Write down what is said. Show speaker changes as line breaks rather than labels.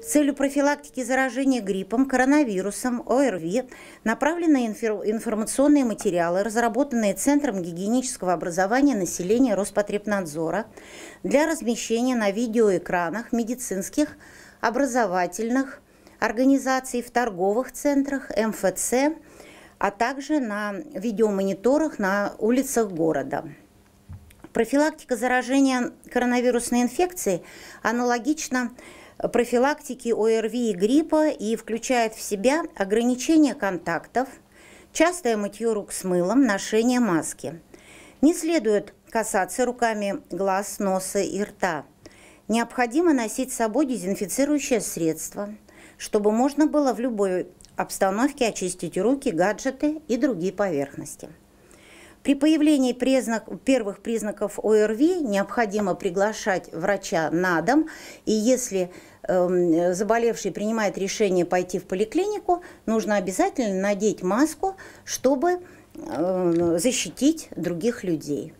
С целью профилактики заражения гриппом, коронавирусом, ОРВИ направлены информационные материалы, разработанные Центром гигиенического образования населения Роспотребнадзора для размещения на видеоэкранах медицинских, образовательных организаций в торговых центрах, МФЦ, а также на видеомониторах на улицах города. Профилактика заражения коронавирусной инфекцией аналогично профилактики ОРВИ и гриппа и включает в себя ограничение контактов, частое мытье рук с мылом, ношение маски. Не следует касаться руками глаз, носа и рта. Необходимо носить с собой дезинфицирующее средство, чтобы можно было в любой обстановке очистить руки, гаджеты и другие поверхности. При появлении признак, первых признаков ОРВИ необходимо приглашать врача на дом, и если э, заболевший принимает решение пойти в поликлинику, нужно обязательно надеть маску, чтобы э, защитить других людей.